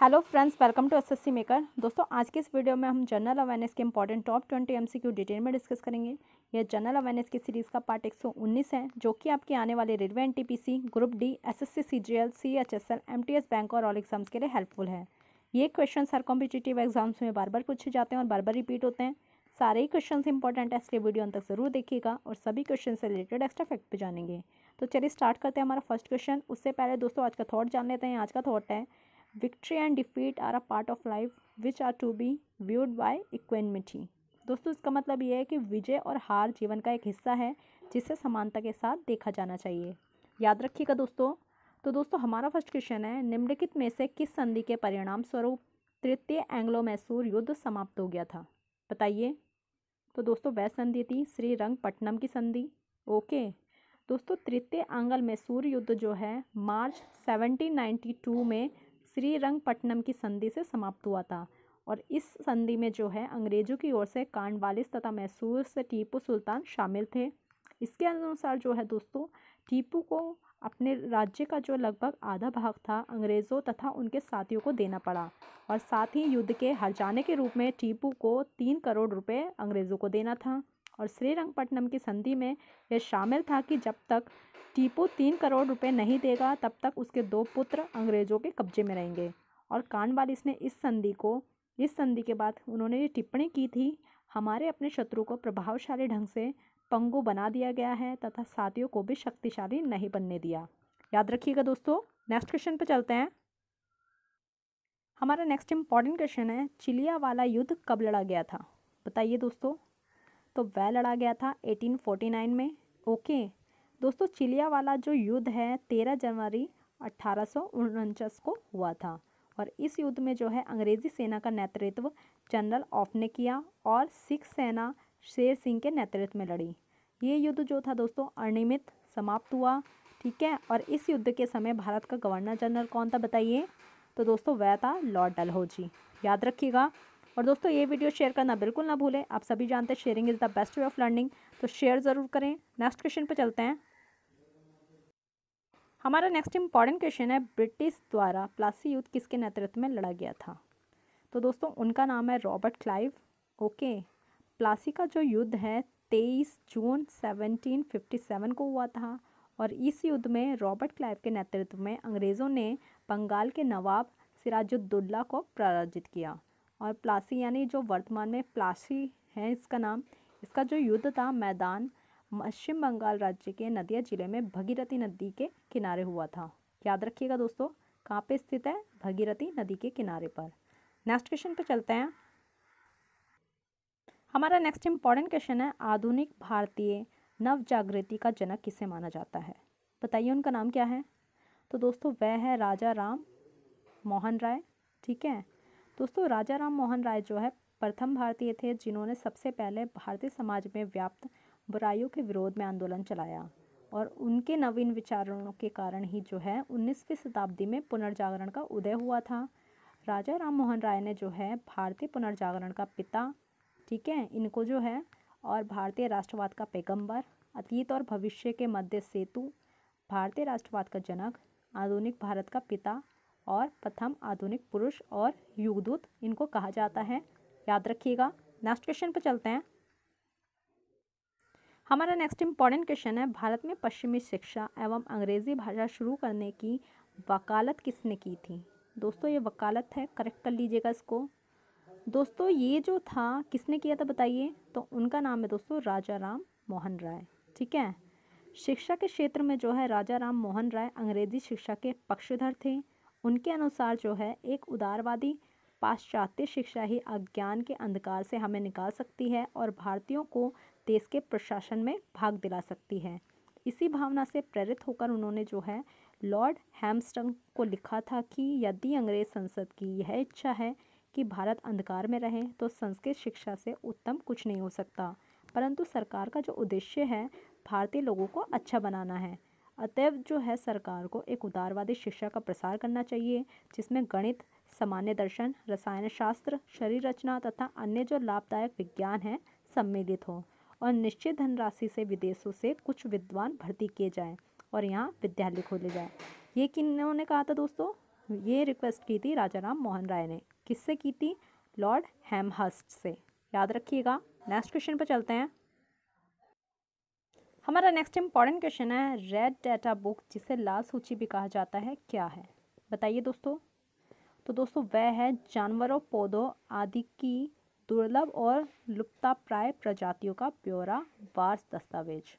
hello friends welcome to SSC maker दोस्तों आज के इस वीडियो में हम जनरल अवेयरनेस के important top twenty MCQ detail में डिस्कस करेंगे यह जनरल अवेयरनेस की सीरीज़ का पार्ट 119 है जो कि आपके आने वाले railway C group D SSC CGL CHSL MTS bank और ऑल एग्जाम्स के लिए हेल्पफुल है ये क्वेश्चन हर कॉम्पिटेटिव एग्जाम्स में बार बार पूछे जाते हैं और बार बार रिपीट होते हैं सारे ही क्वेश्चन इंपॉर्टेंट है इसलिए वीडियो अंत तक जरूर देखिएगा और सभी क्वेश्चन से रिलेटेड एक्स्ट्रा फैक्ट भी जानेंगे तो चलिए स्टार्ट करते हैं हमारा फर्स्ट क्वेश्चन उससे पहले दोस्तों आज का थॉट जान लेते हैं आज का थॉट है victory and defeat are a part of life which are to be viewed by equanimity दोस्तों इसका मतलब ये है कि विजय और हार जीवन का एक हिस्सा है जिसे समानता के साथ देखा जाना चाहिए याद रखिएगा दोस्तों तो दोस्तों हमारा फर्स्ट क्वेश्चन है निम्नलिखित में से किस संधि के परिणाम स्वरूप तृतीय एंग्लो मैसूर युद्ध समाप्त हो गया था बताइए तो दोस्तों वह संधि थी श्री पट्टनम की संधि ओके दोस्तों तृतीय एंगल मैसूर युद्ध जो है मार्च 1792 में श्रीरंगपट्टनम की संधि से समाप्त हुआ था और इस संधि में जो है अंग्रेज़ों की ओर से कांडवालिस तथा मैसूर से टीपू सुल्तान शामिल थे इसके अनुसार जो है दोस्तों टीपू को अपने राज्य का जो लगभग आधा भाग था अंग्रेज़ों तथा उनके साथियों को देना पड़ा और साथ ही युद्ध के हर जाने के रूप में टीपू को तीन करोड़ रुपए अंग्रेज़ों को देना था और श्रीरंगपट्टनम की संधि में यह शामिल था कि जब तक टीपू तीन करोड़ रुपए नहीं देगा तब तक उसके दो पुत्र अंग्रेज़ों के कब्जे में रहेंगे और कानवालिस ने इस संधि को इस संधि के बाद उन्होंने ये टिप्पणी की थी हमारे अपने शत्रु को प्रभावशाली ढंग से पंगु बना दिया गया है तथा साथियों को भी शक्तिशाली नहीं बनने दिया याद रखिएगा दोस्तों नेक्स्ट क्वेश्चन पर चलते हैं हमारा नेक्स्ट इम्पॉर्टेंट क्वेश्चन है चिलिया वाला युद्ध कब लड़ा गया था बताइए दोस्तों तो वह लड़ा गया था 1849 में ओके दोस्तों चिलिया वाला जो युद्ध है तेरह जनवरी अट्ठारह को हुआ था और इस युद्ध में जो है अंग्रेजी सेना का नेतृत्व जनरल ऑफ ने किया और सिख सेना शेर सिंह के नेतृत्व में लड़ी ये युद्ध जो था दोस्तों अनियमित समाप्त हुआ ठीक है और इस युद्ध के समय भारत का गवर्नर जनरल कौन था बताइए तो दोस्तों वह था लॉर्ड डलहौजी याद रखिएगा और दोस्तों ये वीडियो शेयर करना बिल्कुल ना भूलें आप सभी जानते हैं sharing is the best way of learning तो शेयर ज़रूर करें नेक्स्ट क्वेश्चन पर चलते हैं हमारा नेक्स्ट इम्पॉर्टेंट क्वेश्चन है ब्रिटिश द्वारा प्लासी युद्ध किसके नेतृत्व में लड़ा गया था तो दोस्तों उनका नाम है रॉबर्ट क्लाइव ओके प्लासी का जो युद्ध है तेईस जून 1757 को हुआ था और इस युद्ध में रॉबर्ट क्लाइव के नेतृत्व में अंग्रेज़ों ने बंगाल के नवाब सिराजुद्दुल्ला को पराजित किया और प्लासी यानी जो वर्तमान में प्लासी है इसका नाम इसका जो युद्ध था मैदान पश्चिम बंगाल राज्य के नदिया जिले में भगीरथी नदी के किनारे हुआ था याद रखिएगा दोस्तों कहाँ पे स्थित है भगीरथी नदी के किनारे पर नेक्स्ट क्वेश्चन पे चलते हैं हमारा नेक्स्ट इम्पॉर्टेंट क्वेश्चन है आधुनिक भारतीय नव जागृति का जनक किसे माना जाता है बताइए उनका नाम क्या है तो दोस्तों वह है राजा राम मोहन राय ठीक है दोस्तों राजा राम मोहन राय जो है प्रथम भारतीय थे जिन्होंने सबसे पहले भारतीय समाज में व्याप्त बुराइयों के विरोध में आंदोलन चलाया और उनके नवीन विचारों के कारण ही जो है उन्नीसवीं शताब्दी में पुनर्जागरण का उदय हुआ था राजा राम मोहन राय ने जो है भारतीय पुनर्जागरण का पिता ठीक है इनको जो है और भारतीय राष्ट्रवाद का पैगंबर अतीत और भविष्य के मध्य सेतु भारतीय राष्ट्रवाद का जनक आधुनिक भारत का पिता और प्रथम आधुनिक पुरुष और युगदूत इनको कहा जाता है याद रखिएगा नेक्स्ट क्वेश्चन पर चलते हैं हमारा नेक्स्ट इम्पॉर्टेंट क्वेश्चन है भारत में पश्चिमी शिक्षा एवं अंग्रेज़ी भाषा शुरू करने की वकालत किसने की थी दोस्तों ये वकालत है करेक्ट कर लीजिएगा इसको दोस्तों ये जो था किसने किया था बताइए तो उनका नाम है दोस्तों राजा राम मोहन राय ठीक है शिक्षा के क्षेत्र में जो है राजा राम मोहन राय अंग्रेज़ी शिक्षा के पक्षधर थे उनके अनुसार जो है एक उदारवादी पाश्चात्य शिक्षा ही अज्ञान के अंधकार से हमें निकाल सकती है और भारतीयों को देश के प्रशासन में भाग दिला सकती है इसी भावना से प्रेरित होकर उन्होंने जो है लॉर्ड हैम्स्टंग को लिखा था कि यदि अंग्रेज संसद की यह इच्छा है कि भारत अंधकार में रहे तो संस्कृत शिक्षा से उत्तम कुछ नहीं हो सकता परंतु सरकार का जो उद्देश्य है भारतीय लोगों को अच्छा बनाना है अतएव जो है सरकार को एक उदारवादी शिक्षा का प्रसार करना चाहिए जिसमें गणित सामान्य दर्शन रसायन शास्त्र शरीर रचना तथा अन्य जो लाभदायक विज्ञान हैं सम्मिलित हो और निश्चित धनराशि से विदेशों से कुछ विद्वान भर्ती किए जाएँ और यहाँ विद्यालय खोले जाएँ ये किन्होंने कहा था दोस्तों ये रिक्वेस्ट की थी राजा राम मोहन राय ने किससे की थी लॉर्ड हेमहस्ट से याद रखिएगा नेक्स्ट क्वेश्चन पर चलते हैं हमारा नेक्स्ट इम्पॉर्टेंट क्वेश्चन है रेड डाटा बुक जिसे लाल सूची भी कहा जाता है क्या है बताइए दोस्तों तो दोस्तों वह है जानवरों पौधों आदि की दुर्लभ और लुप्ताप्राय प्रजातियों का ब्यौरा वार्स दस्तावेज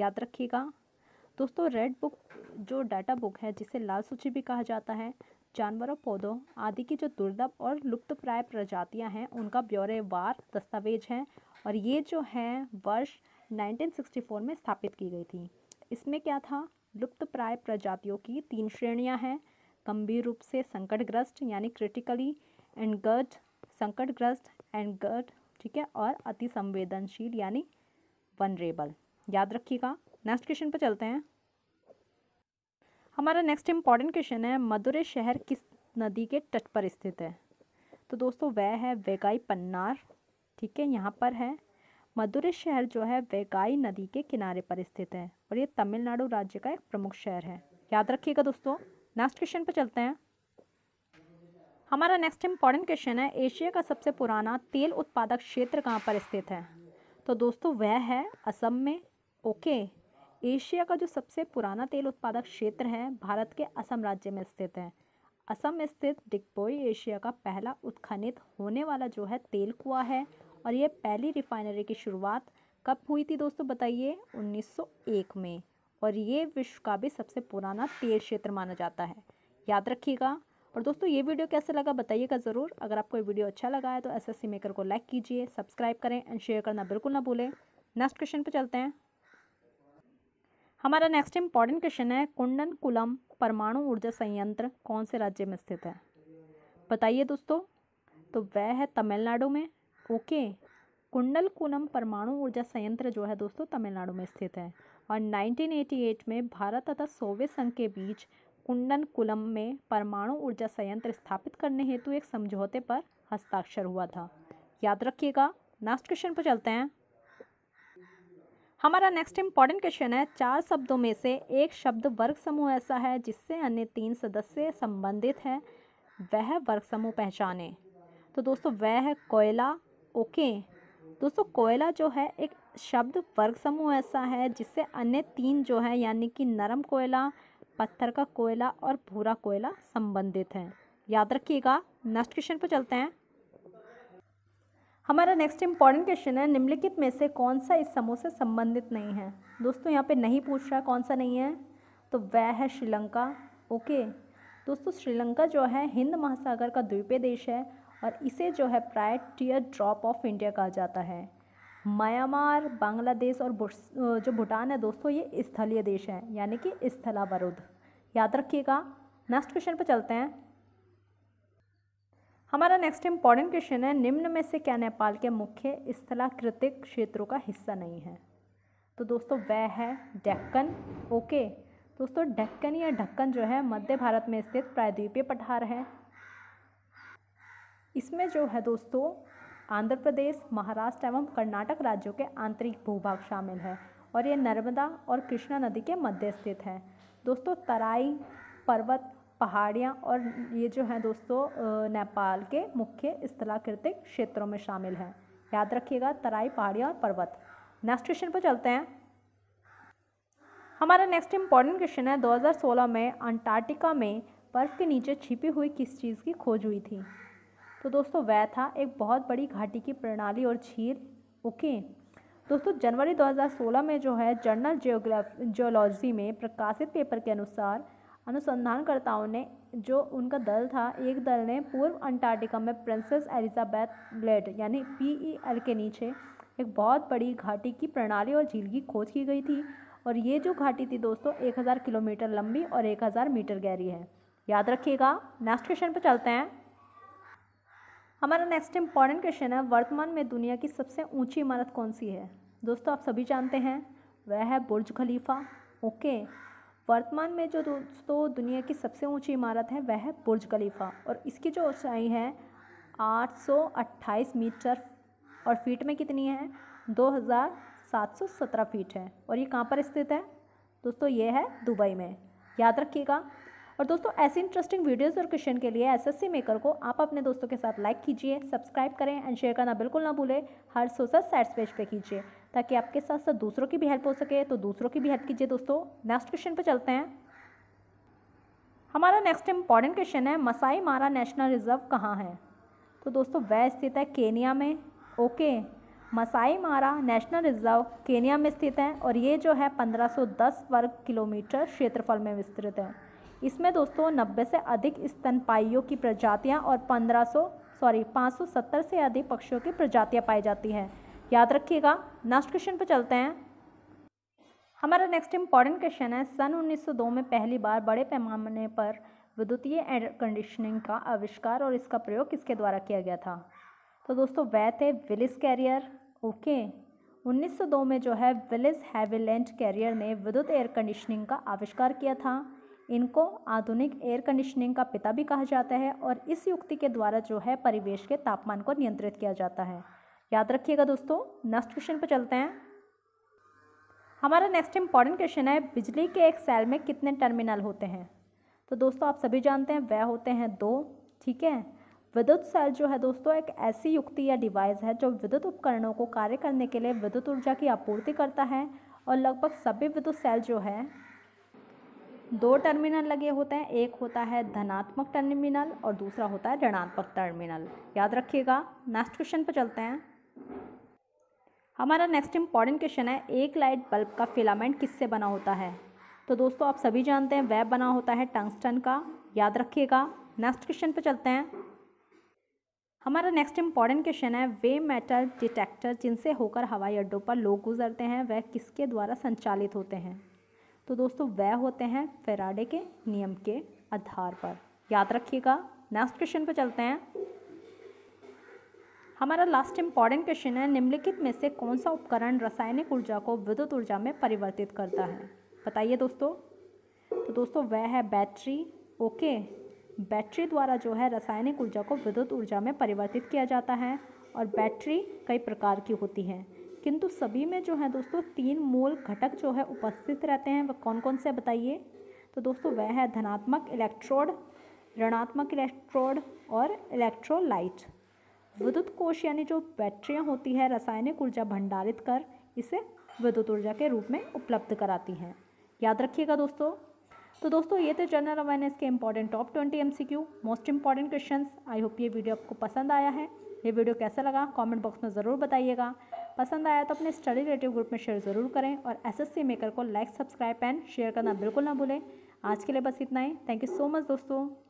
याद रखिएगा दोस्तों रेड बुक जो डाटा बुक है जिसे लाल सूची भी कहा जाता है जानवरों पौधों आदि की जो दुर्लभ और लुप्त प्राय प्रजातियां हैं उनका ब्यौरे वार दस्तावेज है और ये जो है वर्ष 1964 में स्थापित की गई थी इसमें क्या था लुप्त प्राय प्रजातियों की तीन श्रेणियां हैं गंभीर रूप से संकटग्रस्त यानी क्रिटिकली एंड गर्ड संकटग्रस्त एंड गर्ड ठीक है और अति संवेदनशील यानी वनरेबल याद रखिएगा नेक्स्ट क्वेश्चन पर चलते हैं हमारा नेक्स्ट इम्पॉर्टेंट क्वेश्चन है मदुरे शहर किस नदी के तट पर स्थित है तो दोस्तों वह है वेगाई पन्नार ठीक है यहाँ पर है मदुरै शहर जो है वेगाई नदी के किनारे पर स्थित है और ये तमिलनाडु राज्य का एक प्रमुख शहर है याद रखिएगा दोस्तों नेक्स्ट क्वेश्चन पर चलते हैं हमारा नेक्स्ट इम्पॉर्टेंट क्वेश्चन है एशिया का सबसे पुराना तेल उत्पादक क्षेत्र कहाँ पर स्थित है तो दोस्तों वह है असम में ओके एशिया का जो सबसे पुराना तेल उत्पादक क्षेत्र है भारत के असम राज्य में स्थित है असम स्थित डिगबोई एशिया का पहला उत्खनित होने वाला जो है तेल कुआ है और ये पहली रिफाइनरी की शुरुआत कब हुई थी दोस्तों बताइए 1901 में और ये विश्व का भी सबसे पुराना तेल क्षेत्र माना जाता है याद रखिएगा और दोस्तों ये वीडियो कैसे लगा बताइएगा ज़रूर अगर आपको ये वीडियो अच्छा लगा है तो एस एस मेकर को लाइक कीजिए सब्सक्राइब करें एंड शेयर करना बिल्कुल ना भूलें नेक्स्ट क्वेश्चन पर चलते हैं हमारा नेक्स्ट इम्पॉर्टेंट क्वेश्चन है कुंडन कुलम परमाणु ऊर्जा संयंत्र कौन से राज्य में स्थित है बताइए दोस्तों तो वह है तमिलनाडु में ओके कुंडल कुनम परमाणु ऊर्जा संयंत्र जो है दोस्तों तमिलनाडु में स्थित है और 1988 में भारत तथा सोवियत संघ के बीच कुंडन कुलम में परमाणु ऊर्जा संयंत्र स्थापित करने हेतु एक समझौते पर हस्ताक्षर हुआ था याद रखिएगा नेक्स्ट क्वेश्चन पर चलते हैं हमारा नेक्स्ट इंपॉर्टेंट क्वेश्चन है चार शब्दों में से एक शब्द वर्ग समूह ऐसा है जिससे अन्य तीन सदस्य संबंधित हैं वह वर्ग समूह पहचाने तो दोस्तों वह है कोयला ओके दोस्तों कोयला जो है एक शब्द वर्ग समूह ऐसा है जिससे अन्य तीन जो है यानी कि नरम कोयला पत्थर का कोयला और भूरा कोयला संबंधित है याद रखिएगा नेक्स्ट क्वेश्चन पर चलते हैं हमारा नेक्स्ट इंपॉर्टेंट क्वेश्चन है निम्नलिखित में से कौन सा इस समूह से संबंधित नहीं है दोस्तों यहाँ पे नहीं पूछ रहा कौन सा नहीं है तो वह है श्रीलंका ओके दोस्तों श्रीलंका जो है हिंद महासागर का द्वीपीय देश है और इसे जो है प्राय टीयर ड्रॉप ऑफ इंडिया कहा जाता है म्यांमार बांग्लादेश और जो भूटान है दोस्तों ये स्थलीय देश हैं यानी कि स्थलावरुद्ध याद रखिएगा नेक्स्ट क्वेश्चन पर चलते हैं हमारा नेक्स्ट इंपॉर्टेंट क्वेश्चन है निम्न में से क्या नेपाल के मुख्य स्थलाकृतिक क्षेत्रों का हिस्सा नहीं है तो दोस्तों वह है डेक्कन ओके दोस्तों डेक्कन या ढक्कन जो है मध्य भारत में स्थित प्रायद्वीपीय पठार है इसमें जो है दोस्तों आंध्र प्रदेश महाराष्ट्र एवं कर्नाटक राज्यों के आंतरिक भूभाग शामिल है और ये नर्मदा और कृष्णा नदी के मध्य स्थित है दोस्तों तराई पर्वत पहाड़ियाँ और ये जो है दोस्तों नेपाल के मुख्य स्थलाकृतिक क्षेत्रों में शामिल हैं याद रखिएगा तराई पहाड़ियाँ और पर्वत नेक्स्ट क्वेश्चन पर चलते हैं हमारा नेक्स्ट इम्पॉर्टेंट क्वेश्चन है 2016 में अंटार्कटिका में बर्फ़ के नीचे छिपी हुई किस चीज़ की खोज हुई थी तो दोस्तों वह था एक बहुत बड़ी घाटी की प्रणाली और झील ओके दोस्तों जनवरी 2016 में जो है जर्नल जियोग्राफ जियोलॉजी में प्रकाशित पेपर के अनुसार अनुसंधानकर्ताओं ने जो उनका दल था एक दल ने पूर्व अंटार्कटिका में प्रिंसेस एलिजाबैथ ब्लेड यानी पी ई एल के नीचे एक बहुत बड़ी घाटी की प्रणाली और झील की खोज की गई थी और ये जो घाटी थी दोस्तों 1000 किलोमीटर लंबी और 1000 मीटर गहरी है याद रखिएगा नेक्स्ट क्वेश्चन पर चलते हैं हमारा नेक्स्ट इम्पॉर्टेंट क्वेश्चन है वर्तमान में दुनिया की सबसे ऊंची इमारत कौन सी है दोस्तों आप सभी जानते हैं वह है बुर्ज खलीफा ओके वर्तमान में जो दोस्तों दुनिया की सबसे ऊंची इमारत है वह है बुर्ज खलीफा और इसकी जो ऊंचाई है 828 मीटर और फीट में कितनी है दो फीट है और ये कहाँ पर स्थित है दोस्तों ये है दुबई में याद रखिएगा और दोस्तों ऐसी इंटरेस्टिंग वीडियोज़ और क्वेश्चन के लिए एसएससी मेकर को आप अपने दोस्तों के साथ लाइक कीजिए सब्सक्राइब करें एंड शेयर करना बिल्कुल ना भूलें हर सोशल साइट्स पेज पे कीजिए ताकि आपके साथ साथ दूसरों की भी हेल्प हो सके तो दूसरों की भी हेल्प कीजिए दोस्तों नेक्स्ट क्वेश्चन पर चलते हैं हमारा नेक्स्ट इंपॉर्टेंट क्वेश्चन है मसाई मारा नेशनल रिजर्व कहाँ है तो दोस्तों वह स्थित है केनिया में ओके मसाई मारा नेशनल रिजर्व केनिया में स्थित है और ये जो है 1510 वर्ग किलोमीटर क्षेत्रफल में विस्तृत है इसमें दोस्तों नब्बे से अधिक स्तनपाइयों की प्रजातियाँ और पंद्रह सॉरी 570 से अधिक पक्षियों की प्रजातियां पाई जाती हैं याद रखिएगा नेक्स्ट क्वेश्चन पर चलते हैं हमारा नेक्स्ट इम्पॉर्टेंट क्वेश्चन है सन 1902 में पहली बार बड़े पैमाने पर विद्युतीय एयर कंडीशनिंग का आविष्कार और इसका प्रयोग किसके द्वारा किया गया था तो दोस्तों वह थे विलिस कैरियर ओके 1902 में जो है विलिस हैविलेंट कैरियर ने विद्युत एयर कंडीशनिंग का आविष्कार किया था इनको आधुनिक एयर कंडीशनिंग का पिता भी कहा जाता है और इस युक्ति के द्वारा जो है परिवेश के तापमान को नियंत्रित किया जाता है याद रखिएगा दोस्तों नेक्स्ट क्वेश्चन पर चलते हैं हमारा नेक्स्ट इंपॉर्टेंट क्वेश्चन है बिजली के एक सेल में कितने टर्मिनल होते हैं तो दोस्तों आप सभी जानते हैं वह होते हैं दो ठीक है विद्युत सेल जो है दोस्तों एक ऐसी युक्ति या डिवाइस है जो विद्युत उपकरणों को कार्य करने के लिए विद्युत ऊर्जा की आपूर्ति करता है और लगभग सभी विद्युत सेल जो है दो टर्मिनल लगे होते हैं एक होता है धनात्मक टर्मिनल और दूसरा होता है ऋणात्मक टर्मिनल याद रखिएगा नेक्स्ट क्वेश्चन पर चलते हैं हमारा नेक्स्ट इंपॉर्टेंट क्वेश्चन है एक लाइट बल्ब का फिलामेंट किससे बना होता है तो दोस्तों आप सभी जानते हैं वह बना होता है टंगस्टन का याद रखिएगा नेक्स्ट क्वेश्चन पर चलते हैं हमारा नेक्स्ट इंपॉर्टेंट क्वेश्चन है वे मेटल डिटेक्टर जिनसे होकर हवाई अड्डों पर लोग गुजरते हैं वह किसके द्वारा संचालित होते हैं तो दोस्तों वह होते हैं फेराडे के नियम के आधार पर याद रखिएगा नेक्स्ट क्वेश्चन पर चलते हैं हमारा लास्ट इम्पॉर्टेंट क्वेश्चन है निम्नलिखित में से कौन सा उपकरण रासायनिक ऊर्जा को विद्युत ऊर्जा में परिवर्तित करता है बताइए दोस्तों तो दोस्तों वह है बैटरी ओके बैटरी द्वारा जो है रासायनिक ऊर्जा को विद्युत ऊर्जा में परिवर्तित किया जाता है और बैटरी कई प्रकार की होती हैं किंतु सभी में जो है दोस्तों तीन मूल घटक जो है उपस्थित रहते हैं वह कौन कौन से बताइए तो दोस्तों वह है धनात्मक इलेक्ट्रोड ऋणात्मक इलेक्ट्रोड और इलेक्ट्रोलाइट विद्युत कोश यानी जो बैटरियाँ होती है रासायनिक ऊर्जा भंडारित कर इसे विद्युत ऊर्जा के रूप में उपलब्ध कराती हैं याद रखिएगा दोस्तों तो दोस्तों ये थे जनरल अवेयरनेस के important top twenty M most important question I hope ये वीडियो आपको पसंद आया है ये वीडियो कैसा लगा कमेंट बॉक्स में ज़रूर बताइएगा पसंद आया तो अपने स्टडी रिलेटिव ग्रुप में शेयर ज़रूर करें और एसएससी मेकर को लाइक सब्सक्राइब एंड शेयर करना बिल्कुल ना भूलें आज के लिए बस इतना ही थैंक यू सो मच दोस्तों